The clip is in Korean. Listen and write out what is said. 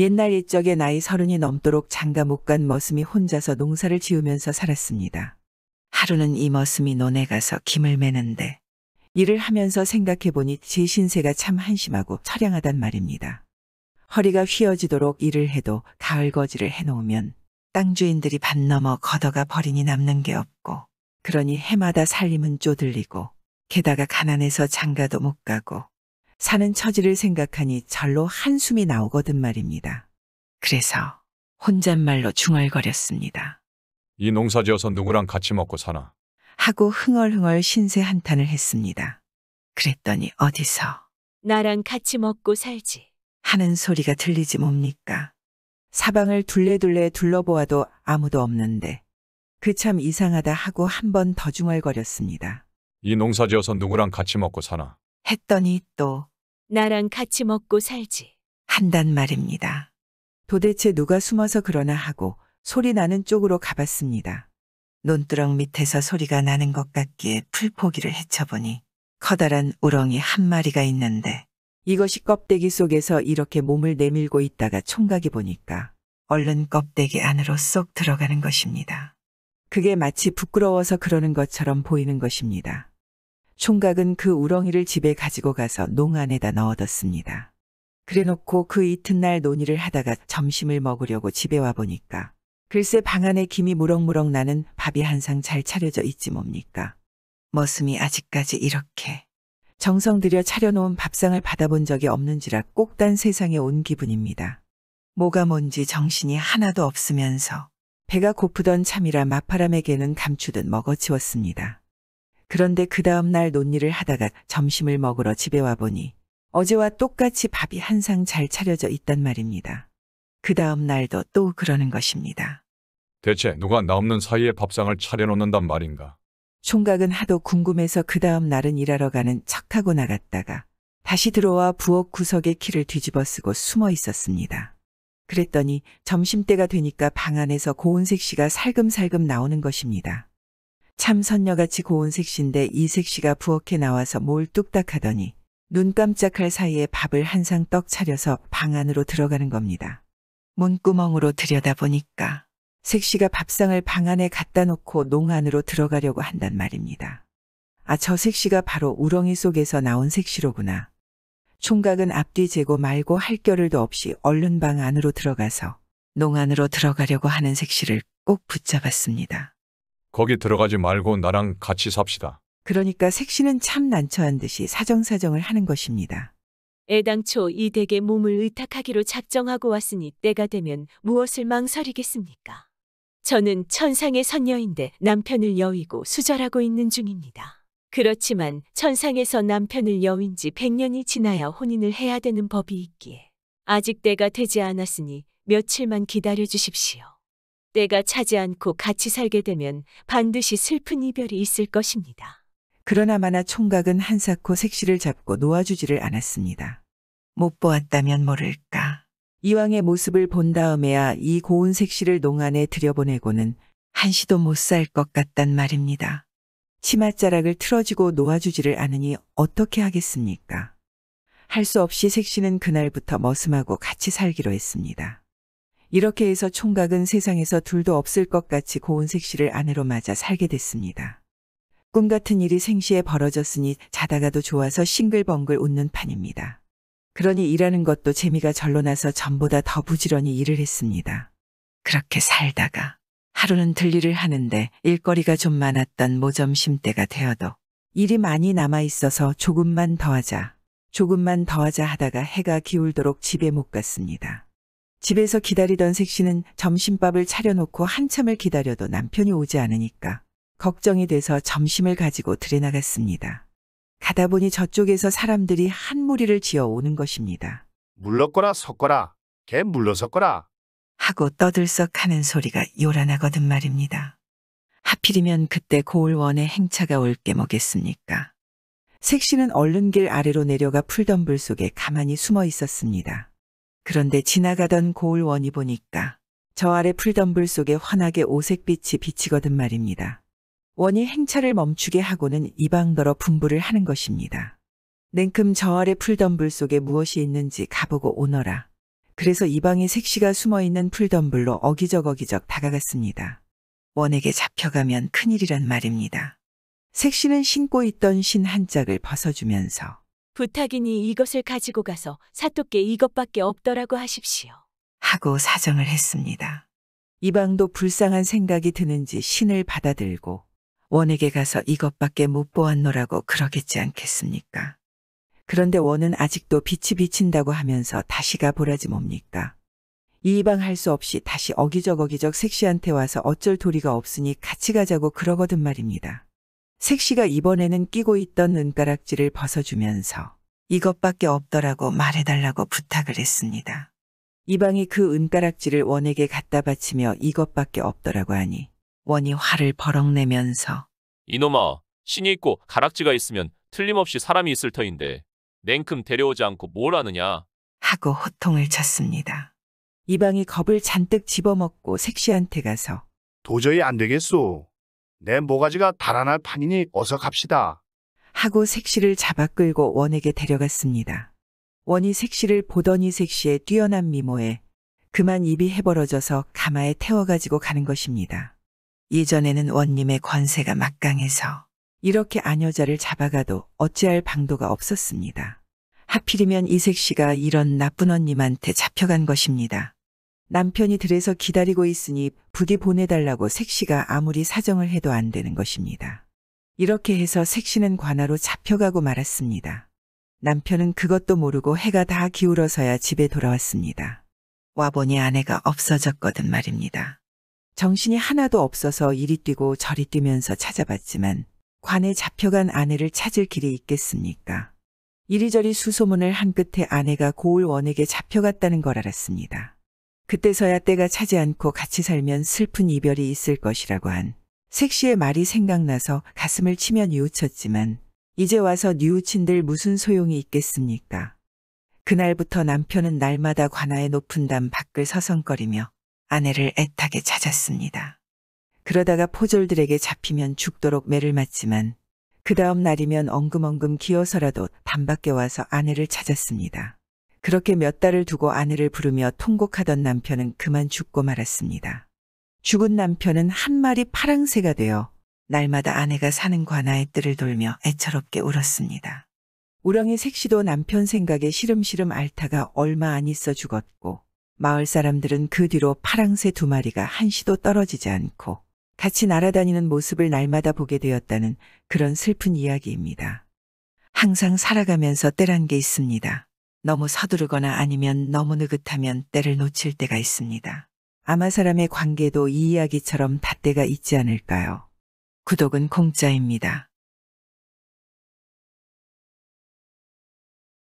옛날 옛적에 나이 서른이 넘도록 장가 못 간 머슴이 혼자서 농사를 지으면서 살았습니다. 하루는 이 머슴이 논에 가서 김을 매는데 일을 하면서 생각해보니 제 신세가 참 한심하고 처량하단 말입니다. 허리가 휘어지도록 일을 해도 가을 거지를 해놓으면 땅 주인들이 반 넘어 걷어가 버리니 남는 게 없고 그러니 해마다 살림은 쪼들리고 게다가 가난해서 장가도 못 가고 사는 처지를 생각하니 절로 한숨이 나오거든 말입니다. 그래서 혼잣말로 중얼거렸습니다. 이 농사 지어서 누구랑 같이 먹고 사나? 하고 흥얼흥얼 신세 한탄을 했습니다. 그랬더니 어디서 나랑 같이 먹고 살지. 하는 소리가 들리지 뭡니까? 사방을 둘레둘레 둘러보아도 아무도 없는데 그 참 이상하다 하고 한 번 더 중얼거렸습니다. 이 농사 지어서 누구랑 같이 먹고 사나? 했더니 또 나랑 같이 먹고 살지. 한단 말입니다. 도대체 누가 숨어서 그러나 하고 소리 나는 쪽으로 가봤습니다. 논두렁 밑에서 소리가 나는 것 같기에 풀포기를 헤쳐보니 커다란 우렁이 한 마리가 있는데 이것이 껍데기 속에서 이렇게 몸을 내밀고 있다가 총각이 보니까 얼른 껍데기 안으로 쏙 들어가는 것입니다. 그게 마치 부끄러워서 그러는 것처럼 보이는 것입니다. 총각은 그 우렁이를 집에 가지고 가서 농 안에다 넣어뒀습니다. 그래놓고 그 이튿날 논의를 하다가 점심을 먹으려고 집에 와 보니까 글쎄 방 안에 김이 무럭무럭 나는 밥이 한상 잘 차려져 있지 뭡니까. 머슴이 아직까지 이렇게 정성 들여 차려놓은 밥상을 받아본 적이 없는지라 꼭 단 세상에 온 기분입니다. 뭐가 뭔지 정신이 하나도 없으면서 배가 고프던 참이라 마파람에게는 감추듯 먹어치웠습니다. 그런데 그 다음날 논의를 하다가 점심을 먹으러 집에 와보니 어제와 똑같이 밥이 한상잘 차려져 있단 말입니다. 그 다음날도 또 그러는 것입니다. 대체 누가 나 없는 사이에 밥상을 차려놓는단 말인가? 총각은 하도 궁금해서 그 다음 날은 일하러 가는 척하고 나갔다가 다시 들어와 부엌 구석에 키를 뒤집어 쓰고 숨어 있었습니다. 그랬더니 점심때가 되니까 방 안에서 고은색 씨가 살금살금 나오는 것입니다. 참선녀같이 고운 색시인데이 색시가 부엌에 나와서 뭘 뚝딱하더니 눈 깜짝할 사이에 밥을 한 상 떡 차려서 방 안으로 들어가는 겁니다. 문구멍으로 들여다보니까 색시가 밥상을 방 안에 갖다 놓고 농 안으로 들어가려고 한단 말입니다. 아, 저 색시가 바로 우렁이 속에서 나온 색시로구나. 총각은 앞뒤 재고 말고 할 겨를도 없이 얼른 방 안으로 들어가서 농 안으로 들어가려고 하는 색시를 꼭 붙잡았습니다. 거기 들어가지 말고 나랑 같이 삽시다. 그러니까 색시는 참 난처한 듯이 사정사정을 하는 것입니다. 애당초 이 댁에 몸을 의탁하기로 작정하고 왔으니 때가 되면 무엇을 망설이겠습니까? 저는 천상의 선녀인데 남편을 여의고 수절하고 있는 중입니다. 그렇지만 천상에서 남편을 여윈 지 100년이 지나야 혼인을 해야 되는 법이 있기에 아직 때가 되지 않았으니 며칠만 기다려 주십시오. 때가 차지 않고 같이 살게 되면 반드시 슬픈 이별이 있을 것입니다. 그러나마나 총각은 한사코 색시를 잡고 놓아주지를 않았습니다. 못 보았다면 모를까. 이왕의 모습을 본 다음에야 이 고운 색시를 농안에 들여보내고는 한시도 못 살 것 같단 말입니다. 치맛자락을 틀어지고 놓아주지를 않으니 어떻게 하겠습니까? 할 수 없이 색시는 그날부터 머슴하고 같이 살기로 했습니다. 이렇게 해서 총각은 세상에서 둘도 없을 것 같이 고은색 씨를 아내로 맞아 살게 됐습니다. 꿈 같은 일이 생시에 벌어졌으니 자다가도 좋아서 싱글벙글 웃는 판입니다. 그러니 일하는 것도 재미가 절로 나서 전보다 더 부지런히 일을 했습니다. 그렇게 살다가 하루는 들리를 하는데 일거리가 좀 많았던 모점심 때가 되어도 일이 많이 남아 있어서 조금만 더 하자, 조금만 더 하자 하다가 해가 기울도록 집에 못 갔습니다. 집에서 기다리던 색시는 점심밥을 차려놓고 한참을 기다려도 남편이 오지 않으니까 걱정이 돼서 점심을 가지고 들여나갔습니다. 가다 보니 저쪽에서 사람들이 한 무리를 지어 오는 것입니다. 물렀거라 섞거라개 물러섰거라 하고 떠들썩하는 소리가 요란하거든 말입니다. 하필이면 그때 고을원의 행차가 올게 뭐겠습니까? 색시는 얼른 길 아래로 내려가 풀덤불 속에 가만히 숨어 있었습니다. 그런데 지나가던 고을원이 보니까 저 아래 풀덤불 속에 환하게 오색빛이 비치거든 말입니다. 원이 행차를 멈추게 하고는 이방더러 분부를 하는 것입니다. 냉큼 저 아래 풀덤불 속에 무엇이 있는지 가보고 오너라. 그래서 이방의 색시가 숨어있는 풀덤불로 어기적 어기적 다가갔습니다. 원에게 잡혀가면 큰일이란 말입니다. 색시는 신고 있던 신 한 짝을 벗어주면서 부탁이니 이것을 가지고 가서 사또께 이것밖에 없더라고 하십시오. 하고 사정을 했습니다. 이방도 불쌍한 생각이 드는지 신을 받아들고 원에게 가서 이것밖에 못 보았노라고 그러겠지 않겠습니까? 그런데 원은 아직도 빛이 비친다고 하면서 다시가 보라지 뭡니까? 이방 할 수 없이 다시 어기적 어기적 색시한테 와서 어쩔 도리가 없으니 같이 가자고 그러거든 말입니다. 색시가 이번에는 끼고 있던 눈가락지를 벗어주면서 이것밖에 없더라고 말해달라고 부탁을 했습니다. 이방이 그 은가락지를 원에게 갖다 바치며 이것밖에 없더라고 하니 원이 화를 버럭내면서 이놈아 신이 있고 가락지가 있으면 틀림없이 사람이 있을 터인데 냉큼 데려오지 않고 뭘 하느냐 하고 호통을 쳤습니다. 이방이 겁을 잔뜩 집어먹고 색시한테 가서 도저히 안 되겠소. 내 모가지가 달아날 판이니 어서 갑시다. 하고 색시를 잡아 끌고 원에게 데려갔습니다. 원이 색시를 보더니 색시의 뛰어난 미모에 그만 입이 해버려져서 가마에 태워가지고 가는 것입니다. 예전에는 원님의 권세가 막강해서 이렇게 아녀자를 잡아가도 어찌할 방도가 없었습니다. 하필이면 이색 씨가 이런 나쁜 언님한테 잡혀간 것입니다. 남편이 들에서 기다리고 있으니 부디 보내달라고 색시가 아무리 사정을 해도 안 되는 것입니다. 이렇게 해서 색시는 관아로 잡혀가고 말았습니다. 남편은 그것도 모르고 해가 다 기울어서야 집에 돌아왔습니다. 와보니 아내가 없어졌거든 말입니다. 정신이 하나도 없어서 이리 뛰고 저리 뛰면서 찾아봤지만 관에 잡혀간 아내를 찾을 길이 있겠습니까? 이리저리 수소문을 한 끝에 아내가 고을원에게 잡혀갔다는 걸 알았습니다. 그때서야 때가 차지 않고 같이 살면 슬픈 이별이 있을 것이라고 한 색시의 말이 생각나서 가슴을 치며 뉘우쳤지만 이제 와서 뉘우친들 무슨 소용이 있겠습니까? 그날부터 남편은 날마다 관아의 높은 담 밖을 서성거리며 아내를 애타게 찾았습니다. 그러다가 포졸들에게 잡히면 죽도록 매를 맞지만 그 다음 날이면 엉금엉금 기어서라도 담 밖에 와서 아내를 찾았습니다. 그렇게 몇 달을 두고 아내를 부르며 통곡하던 남편은 그만 죽고 말았습니다. 죽은 남편은 한 마리 파랑새가 되어 날마다 아내가 사는 관아의 뜰을 돌며 애처롭게 울었습니다. 우렁이 색시도 남편 생각에 시름시름 앓다가 얼마 안 있어 죽었고 마을 사람들은 그 뒤로 파랑새 두 마리가 한시도 떨어지지 않고 같이 날아다니는 모습을 날마다 보게 되었다는 그런 슬픈 이야기입니다. 항상 살아가면서 때란 게 있습니다. 너무 서두르거나 아니면 너무 느긋하면 때를 놓칠 때가 있습니다. 아마 사람의 관계도 이 이야기처럼 닷대가 있지 않을까요? 구독은 공짜입니다.